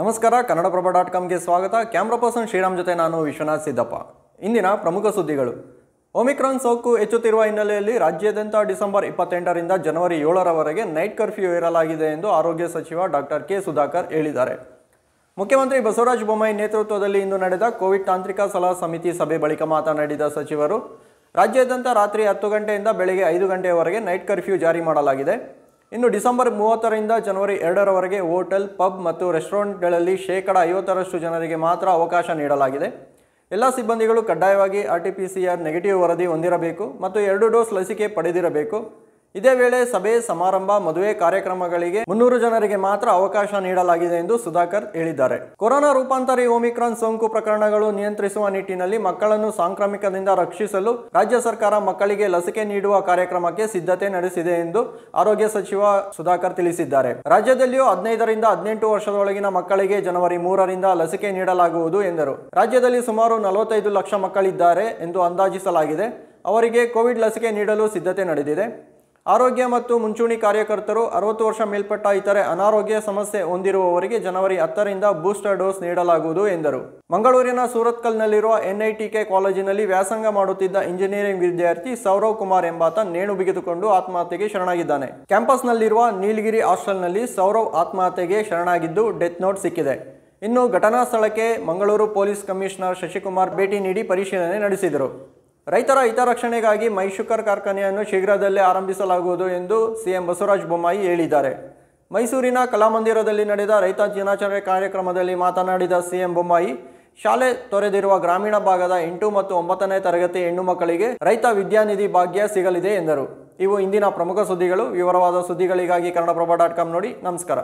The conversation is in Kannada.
ನಮಸ್ಕಾರ ಕನ್ನಡಪ್ರಭ ಡಾಟ್ ಕಾಮ್ಗೆ ಸ್ವಾಗತ ಕ್ಯಾಮ್ರಾ ಪರ್ಸನ್ ಶ್ರೀರಾಮ್ ಜೊತೆ ನಾನು ವಿಶ್ವನಾಥ್ ಸಿದ್ದಪ್ಪ ಇಂದಿನ ಪ್ರಮುಖ ಸುದ್ದಿಗಳು ಒಮಿಕ್ರಾನ್ ಸೋಂಕು ಹೆಚ್ಚುತ್ತಿರುವ ಹಿನ್ನೆಲೆಯಲ್ಲಿ ರಾಜ್ಯಾದ್ಯಂತ ಡಿಸೆಂಬರ್ ಇಪ್ಪತ್ತೆಂಟರಿಂದ ಜನವರಿ ಏಳರವರೆಗೆ ನೈಟ್ ಕರ್ಫ್ಯೂ ಇರಲಾಗಿದೆ ಎಂದು ಆರೋಗ್ಯ ಸಚಿವ ಡಾಕ್ಟರ್ ಕೆ ಸುಧಾಕರ್ ಹೇಳಿದ್ದಾರೆ ಮುಖ್ಯಮಂತ್ರಿ ಬಸವರಾಜ ಬೊಮ್ಮಾಯಿ ನೇತೃತ್ವದಲ್ಲಿ ಇಂದು ನಡೆದ ಕೋವಿಡ್ ತಾಂತ್ರಿಕ ಸಲಹಾ ಸಮಿತಿ ಸಭೆ ಬಳಿಕ ಮಾತನಾಡಿದ ಸಚಿವರು ರಾಜ್ಯಾದ್ಯಂತ ರಾತ್ರಿ ಹತ್ತು ಗಂಟೆಯಿಂದ ಬೆಳಗ್ಗೆ ಐದು ಗಂಟೆಯವರೆಗೆ ನೈಟ್ ಕರ್ಫ್ಯೂ ಜಾರಿ ಮಾಡಲಾಗಿದೆ ಇನ್ನು ಡಿಸೆಂಬರ್ ಮೂವತ್ತರಿಂದ ಜನವರಿ ಎರಡರವರೆಗೆ ಹೋಟೆಲ್ ಪಬ್ ಮತ್ತು ರೆಸ್ಟೋರೆಂಟ್ಗಳಲ್ಲಿ ಶೇಕಡ ಐವತ್ತರಷ್ಟು ಜನರಿಗೆ ಮಾತ್ರ ಅವಕಾಶ ನೀಡಲಾಗಿದೆ ಎಲ್ಲ ಸಿಬ್ಬಂದಿಗಳು ಕಡ್ಡಾಯವಾಗಿ R T P C R negative ವರದಿ ಹೊಂದಿರಬೇಕು ಮತ್ತು ಎರಡು ಡೋಸ್ ಲಸಿಕೆ ಪಡೆದಿರಬೇಕು ಇದೇ ವೇಳೆ ಸಭೆ ಸಮಾರಂಭ ಮದುವೆ ಕಾರ್ಯಕ್ರಮಗಳಿಗೆ ಮುನ್ನೂರು ಜನರಿಗೆ ಮಾತ್ರ ಅವಕಾಶ ನೀಡಲಾಗಿದೆ ಎಂದು ಸುಧಾಕರ್ ಹೇಳಿದ್ದಾರೆ ಕೊರೋನಾ ರೂಪಾಂತರಿ ಓಮಿಕ್ರಾನ್ ಸೋಂಕು ಪ್ರಕರಣಗಳು ನಿಯಂತ್ರಿಸುವ ನಿಟ್ಟಿನಲ್ಲಿ ಮಕ್ಕಳನ್ನು ಸಾಂಕ್ರಾಮಿಕದಿಂದ ರಕ್ಷಿಸಲು ರಾಜ್ಯ ಸರ್ಕಾರ ಮಕ್ಕಳಿಗೆ ಲಸಿಕೆ ನೀಡುವ ಕಾರ್ಯಕ್ರಮಕ್ಕೆ ಸಿದ್ಧತೆ ನಡೆಸಿದೆ ಎಂದು ಆರೋಗ್ಯ ಸಚಿವ ಸುಧಾಕರ್ ತಿಳಿಸಿದ್ದಾರೆ ರಾಜ್ಯದಲ್ಲಿಯೂ ಹದಿನೈದರಿಂದ ಹದಿನೆಂಟು ವರ್ಷದೊಳಗಿನ ಮಕ್ಕಳಿಗೆ ಜನವರಿ ಮೂರರಿಂದ ಲಸಿಕೆ ನೀಡಲಾಗುವುದು ಎಂದರು ರಾಜ್ಯದಲ್ಲಿ ಸುಮಾರು ನಲವತ್ತೈದು ಲಕ್ಷ ಮಕ್ಕಳಿದ್ದಾರೆ ಎಂದು ಅಂದಾಜಿಸಲಾಗಿದೆ ಅವರಿಗೆ ಕೋವಿಡ್ ಲಸಿಕೆ ನೀಡಲು ಸಿದ್ಧತೆ ನಡೆದಿದೆ ಆರೋಗ್ಯ ಮತ್ತು ಮುಂಚೂಣಿ ಕಾರ್ಯಕರ್ತರು ಅರವತ್ತು ವರ್ಷ ಮೇಲ್ಪಟ್ಟ ಇತರೆ ಅನಾರೋಗ್ಯ ಸಮಸ್ಯೆ ಹೊಂದಿರುವವರಿಗೆ ಜನವರಿ ಹತ್ತರಿಂದ ಬೂಸ್ಟರ್ ಡೋಸ್ ನೀಡಲಾಗುವುದು ಎಂದರು ಮಂಗಳೂರಿನ ಸೂರತ್ಕಲ್ನಲ್ಲಿರುವ ಎನ್ಐಟಿಕೆ ಕಾಲೇಜಿನಲ್ಲಿ ವ್ಯಾಸಂಗ ಮಾಡುತ್ತಿದ್ದ ಇಂಜಿನಿಯರಿಂಗ್ ವಿದ್ಯಾರ್ಥಿ ಸೌರವ್ ಕುಮಾರ್ ಎಂಬಾತ ನೇಣು ಬಿಗಿದುಕೊಂಡು ಆತ್ಮಹತ್ಯೆಗೆ ಶರಣಾಗಿದ್ದಾನೆ ಕ್ಯಾಂಪಸ್ನಲ್ಲಿರುವ ನೀಲಗಿರಿ ಹಾಸ್ಟೆಲ್ನಲ್ಲಿ ಸೌರವ್ ಆತ್ಮಹತ್ಯೆಗೆ ಶರಣಾಗಿದ್ದು ಡೆತ್ ನೋಟ್ ಸಿಕ್ಕಿದೆ ಇನ್ನು ಘಟನಾ ಸ್ಥಳಕ್ಕೆ ಮಂಗಳೂರು ಪೊಲೀಸ್ ಕಮಿಷನರ್ ಶಶಿಕುಮಾರ್ ಭೇಟಿ ನೀಡಿ ಪರಿಶೀಲನೆ ನಡೆಸಿದರು ರೈತರ ಹಿತರಕ್ಷಣೆಗಾಗಿ ಮೈಶುಕರ್ ಕಾರ್ಖಾನೆಯನ್ನು ಶೀಘ್ರದಲ್ಲೇ ಆರಂಭಿಸಲಾಗುವುದು ಎಂದು ಸಿಎಂ ಬಸವರಾಜ ಬೊಮ್ಮಾಯಿ ಹೇಳಿದ್ದಾರೆ ಮೈಸೂರಿನ ಕಲಾಮಂದಿರದಲ್ಲಿ ನಡೆದ ರೈತ ದಿನಾಚರಣೆ ಕಾರ್ಯಕ್ರಮದಲ್ಲಿ ಮಾತನಾಡಿದ ಸಿಎಂ ಬೊಮ್ಮಾಯಿ ಶಾಲೆ ತೊರೆದಿರುವ ಗ್ರಾಮೀಣ ಭಾಗದ ಎಂಟು ಮತ್ತು ಒಂಬತ್ತನೇ ತರಗತಿ ಹೆಣ್ಣು ಮಕ್ಕಳಿಗೆ ರೈತ ವಿದ್ಯಾನಿಧಿ ಭಾಗ್ಯ ಸಿಗಲಿದೆ ಎಂದರು ಇವು ಇಂದಿನ ಪ್ರಮುಖ ಸುದ್ದಿಗಳು ವಿವರವಾದ ಸುದ್ದಿಗಳಿಗಾಗಿ ಕನ್ನಡಪ್ರಭ ಡಾಟ್ ಕಾಮ್ ನೋಡಿ ನಮಸ್ಕಾರ